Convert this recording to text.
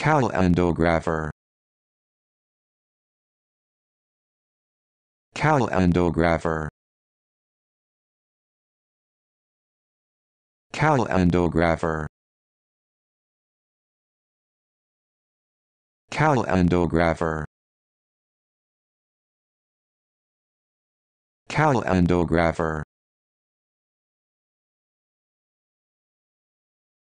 Calendographer Calendographer Calendographer Calendographer Calendographer